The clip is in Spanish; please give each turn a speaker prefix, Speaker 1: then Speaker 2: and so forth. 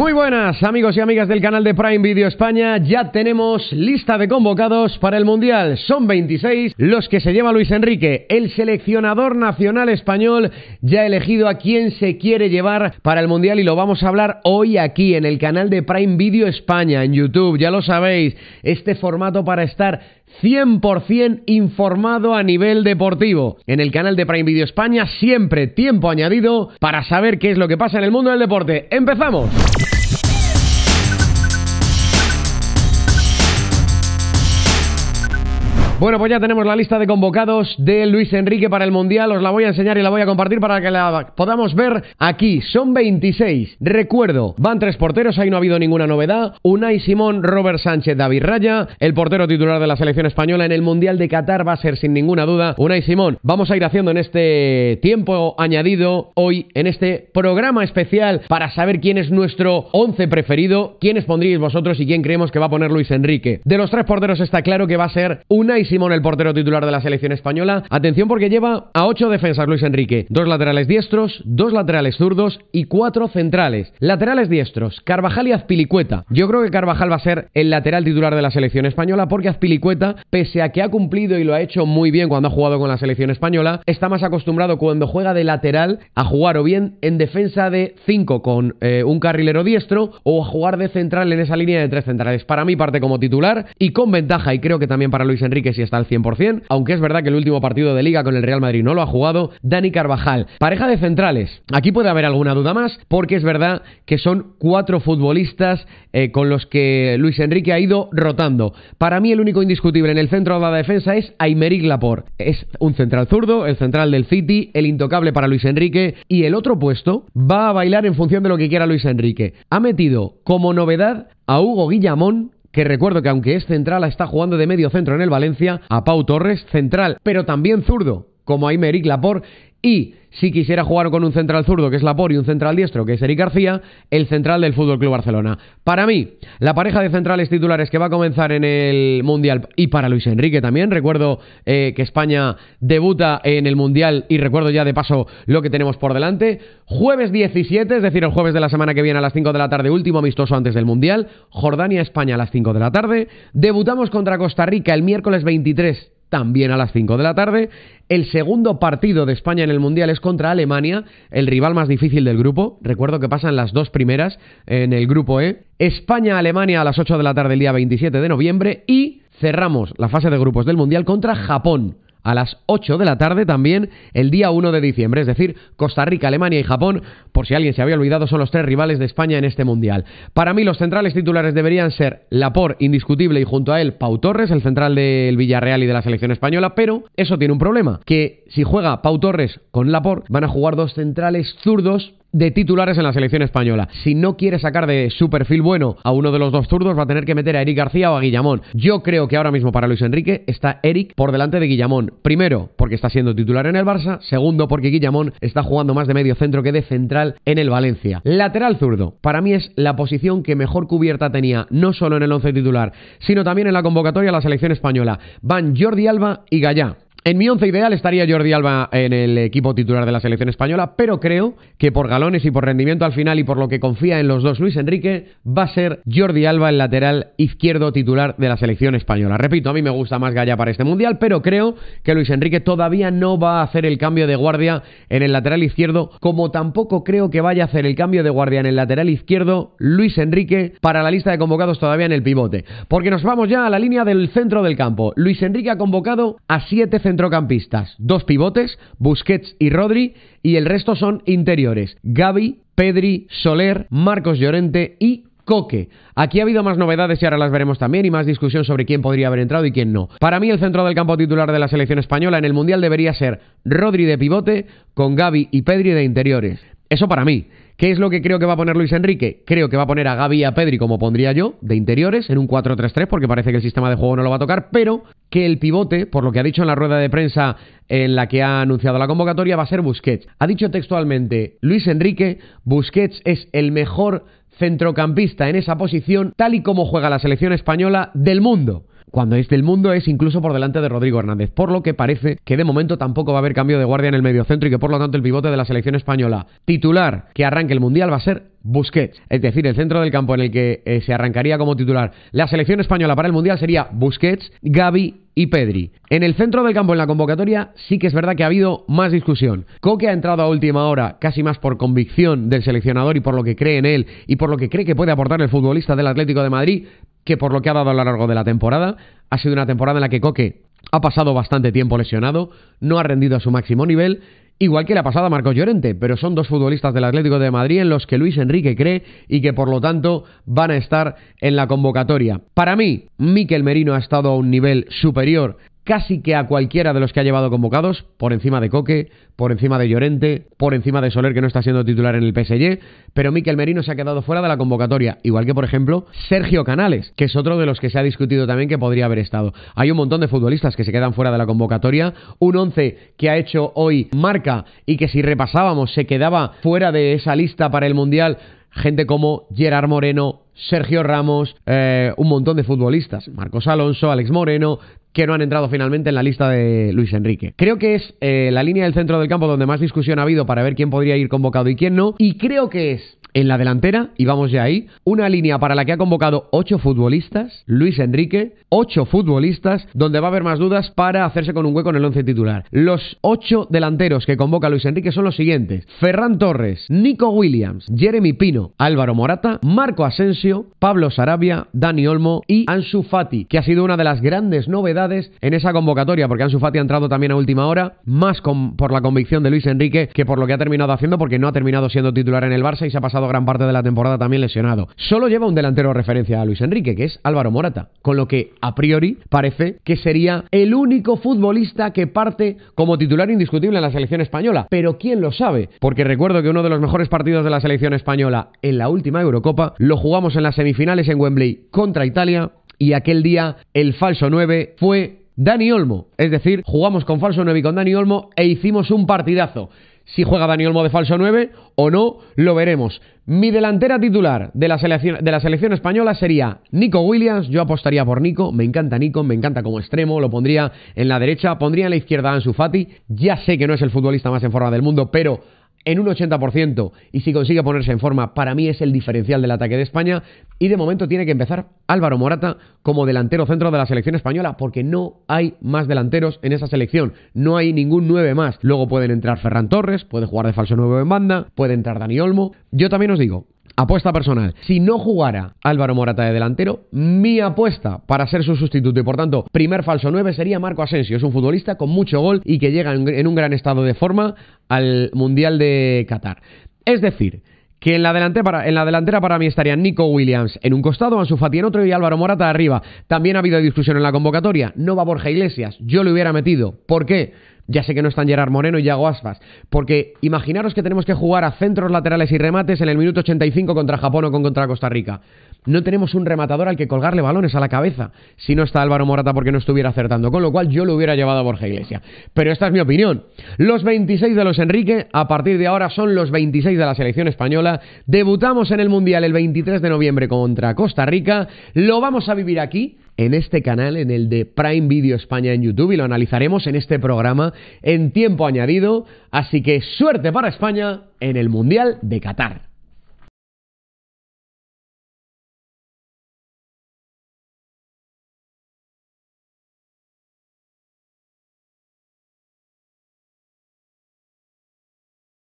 Speaker 1: Muy buenas amigos y amigas del canal de Prime Video España, ya tenemos lista de convocados para el Mundial. Son 26 los que se lleva Luis Enrique, el seleccionador nacional español, ya ha elegido a quién se quiere llevar para el Mundial y lo vamos a hablar hoy aquí en el canal de Prime Video España, en YouTube, ya lo sabéis, este formato para estar 100% informado a nivel deportivo. En el canal de Prime Video España siempre tiempo añadido para saber qué es lo que pasa en el mundo del deporte. ¡Empezamos! Bueno, pues ya tenemos la lista de convocados de Luis Enrique para el Mundial. Os la voy a enseñar y la voy a compartir para que la podamos ver aquí. Son 26. Recuerdo, van tres porteros, ahí no ha habido ninguna novedad. Unai Simón, Robert Sánchez, David Raya. El portero titular de la selección española en el Mundial de Qatar va a ser sin ninguna duda Unai Simón. Vamos a ir haciendo en este tiempo añadido hoy, en este programa especial, para saber quién es nuestro 11 preferido, quiénes pondríais vosotros y quién creemos que va a poner Luis Enrique. De los tres porteros está claro que va a ser Unai Simón, el portero titular de la selección española. Atención porque lleva a ocho defensas Luis Enrique, dos laterales diestros, dos laterales zurdos y cuatro centrales. Laterales diestros, Carvajal y Azpilicueta. Yo creo que Carvajal va a ser el lateral titular de la selección española porque Azpilicueta, pese a que ha cumplido y lo ha hecho muy bien cuando ha jugado con la selección española, está más acostumbrado cuando juega de lateral a jugar o bien en defensa de 5 con eh, un carrilero diestro o a jugar de central en esa línea de tres centrales. Para mí parte como titular y con ventaja y creo que también para Luis Enrique está al 100%, aunque es verdad que el último partido de liga con el Real Madrid no lo ha jugado, Dani Carvajal. Pareja de centrales. Aquí puede haber alguna duda más, porque es verdad que son cuatro futbolistas eh, con los que Luis Enrique ha ido rotando. Para mí el único indiscutible en el centro de la defensa es Aymeric Laporte. Es un central zurdo, el central del City, el intocable para Luis Enrique, y el otro puesto va a bailar en función de lo que quiera Luis Enrique. Ha metido como novedad a Hugo Guillamón que recuerdo que aunque es central, está jugando de medio centro en el Valencia a Pau Torres, central, pero también zurdo, como a Imeric Laporte, y si quisiera jugar con un central zurdo, que es Laporte, y un central diestro, que es Eric García, el central del Fútbol Club Barcelona. Para mí, la pareja de centrales titulares que va a comenzar en el Mundial y para Luis Enrique también. Recuerdo eh, que España debuta en el Mundial y recuerdo ya de paso lo que tenemos por delante. Jueves 17, es decir, el jueves de la semana que viene a las 5 de la tarde, último amistoso antes del Mundial. Jordania-España a las 5 de la tarde. Debutamos contra Costa Rica el miércoles 23 también a las 5 de la tarde. El segundo partido de España en el Mundial es contra Alemania, el rival más difícil del grupo. Recuerdo que pasan las dos primeras en el grupo E. España-Alemania a las 8 de la tarde el día 27 de noviembre y cerramos la fase de grupos del Mundial contra Japón a las 8 de la tarde también el día 1 de diciembre. Es decir, Costa Rica, Alemania y Japón, por si alguien se había olvidado, son los tres rivales de España en este Mundial. Para mí los centrales titulares deberían ser Lapor, indiscutible, y junto a él Pau Torres, el central del Villarreal y de la selección española, pero eso tiene un problema, que si juega Pau Torres con Laporte van a jugar dos centrales zurdos de titulares en la selección española. Si no quiere sacar de su perfil bueno a uno de los dos zurdos, va a tener que meter a Eric García o a Guillamón. Yo creo que ahora mismo para Luis Enrique está Eric por delante de Guillamón. Primero, porque está siendo titular en el Barça. Segundo, porque Guillamón está jugando más de medio centro que de central en el Valencia. Lateral zurdo. Para mí es la posición que mejor cubierta tenía, no solo en el once titular, sino también en la convocatoria a la selección española. Van Jordi Alba y Gallá. En mi once ideal estaría Jordi Alba en el equipo titular de la selección española, pero creo que por galones y por rendimiento al final y por lo que confía en los dos Luis Enrique, va a ser Jordi Alba el lateral izquierdo titular de la selección española. Repito, a mí me gusta más Gaya para este mundial, pero creo que Luis Enrique todavía no va a hacer el cambio de guardia en el lateral izquierdo, como tampoco creo que vaya a hacer el cambio de guardia en el lateral izquierdo Luis Enrique para la lista de convocados todavía en el pivote. Porque nos vamos ya a la línea del centro del campo. Luis Enrique ha convocado a siete centrocampistas, dos pivotes, Busquets y Rodri, y el resto son interiores, Gaby, Pedri, Soler, Marcos Llorente y Coque. Aquí ha habido más novedades y ahora las veremos también y más discusión sobre quién podría haber entrado y quién no. Para mí el centro del campo titular de la selección española en el Mundial debería ser Rodri de pivote con Gaby y Pedri de interiores. Eso para mí. ¿Qué es lo que creo que va a poner Luis Enrique? Creo que va a poner a Gaby a Pedri, como pondría yo, de interiores, en un 4-3-3, porque parece que el sistema de juego no lo va a tocar, pero que el pivote, por lo que ha dicho en la rueda de prensa en la que ha anunciado la convocatoria, va a ser Busquets. Ha dicho textualmente Luis Enrique, Busquets es el mejor centrocampista en esa posición, tal y como juega la selección española del mundo cuando es este, del mundo es incluso por delante de Rodrigo Hernández, por lo que parece que de momento tampoco va a haber cambio de guardia en el mediocentro y que por lo tanto el pivote de la selección española titular que arranque el Mundial va a ser Busquets. Es decir, el centro del campo en el que eh, se arrancaría como titular la selección española para el Mundial sería Busquets, Gaby y Pedri. En el centro del campo, en la convocatoria, sí que es verdad que ha habido más discusión. Coque ha entrado a última hora, casi más por convicción del seleccionador y por lo que cree en él y por lo que cree que puede aportar el futbolista del Atlético de Madrid, que por lo que ha dado a lo largo de la temporada. Ha sido una temporada en la que Coque ha pasado bastante tiempo lesionado, no ha rendido a su máximo nivel Igual que la pasada Marco Llorente, pero son dos futbolistas del Atlético de Madrid en los que Luis Enrique cree y que por lo tanto van a estar en la convocatoria. Para mí, Miquel Merino ha estado a un nivel superior casi que a cualquiera de los que ha llevado convocados, por encima de Coque, por encima de Llorente, por encima de Soler, que no está siendo titular en el PSG, pero Miquel Merino se ha quedado fuera de la convocatoria, igual que, por ejemplo, Sergio Canales, que es otro de los que se ha discutido también que podría haber estado. Hay un montón de futbolistas que se quedan fuera de la convocatoria, un 11 que ha hecho hoy Marca y que si repasábamos se quedaba fuera de esa lista para el Mundial, gente como Gerard Moreno, Sergio Ramos, eh, un montón de futbolistas, Marcos Alonso, Alex Moreno, que no han entrado finalmente en la lista de Luis Enrique. Creo que es eh, la línea del centro del campo donde más discusión ha habido para ver quién podría ir convocado y quién no, y creo que es en la delantera, y vamos ya ahí, una línea para la que ha convocado ocho futbolistas, Luis Enrique, ocho futbolistas, donde va a haber más dudas para hacerse con un hueco en el once titular. Los ocho delanteros que convoca Luis Enrique son los siguientes: Ferran Torres, Nico Williams, Jeremy Pino, Álvaro Morata, Marco Asensio, Pablo Sarabia, Dani Olmo y Ansu Fati, que ha sido una de las grandes novedades en esa convocatoria, porque Ansu Fati ha entrado también a última hora, más con, por la convicción de Luis Enrique que por lo que ha terminado haciendo, porque no ha terminado siendo titular en el Barça y se ha pasado gran parte de la temporada también lesionado. Solo lleva un delantero referencia a Luis Enrique, que es Álvaro Morata, con lo que a priori parece que sería el único futbolista que parte como titular indiscutible en la selección española. Pero quién lo sabe, porque recuerdo que uno de los mejores partidos de la selección española en la última Eurocopa lo jugamos en las semifinales en Wembley contra Italia y aquel día el falso 9 fue Dani Olmo. Es decir, jugamos con falso 9 y con Dani Olmo e hicimos un partidazo si juega Daniel Mo de falso 9 o no, lo veremos. Mi delantera titular de la selección, de la selección española sería Nico Williams, yo apostaría por Nico, me encanta Nico, me encanta como extremo, lo pondría en la derecha, pondría en la izquierda a Ansu Fati, ya sé que no es el futbolista más en forma del mundo, pero en un 80% y si consigue ponerse en forma, para mí es el diferencial del ataque de España y de momento tiene que empezar Álvaro Morata como delantero centro de la selección española porque no hay más delanteros en esa selección, no hay ningún nueve más. Luego pueden entrar Ferran Torres, puede jugar de falso nueve en banda, puede entrar Dani Olmo. Yo también os digo, Apuesta personal. Si no jugara Álvaro Morata de delantero, mi apuesta para ser su sustituto y por tanto primer falso 9 sería Marco Asensio. Es un futbolista con mucho gol y que llega en un gran estado de forma al Mundial de Qatar. Es decir, que en la, delantera, en la delantera para mí estarían Nico Williams en un costado, Ansu Fati en otro y Álvaro Morata arriba. También ha habido discusión en la convocatoria. No va Borja Iglesias, yo lo hubiera metido. ¿Por qué? Ya sé que no están Gerard Moreno y Yago Aspas, porque imaginaros que tenemos que jugar a centros laterales y remates en el minuto 85 contra Japón o contra Costa Rica no tenemos un rematador al que colgarle balones a la cabeza si no está Álvaro Morata porque no estuviera acertando, con lo cual yo lo hubiera llevado a Borja Iglesias. Pero esta es mi opinión. Los 26 de los Enrique a partir de ahora son los 26 de la selección española. Debutamos en el Mundial el 23 de noviembre contra Costa Rica. Lo vamos a vivir aquí en este canal, en el de Prime Video España en YouTube, y lo analizaremos en este programa en tiempo añadido. Así que suerte para España en el Mundial de Qatar.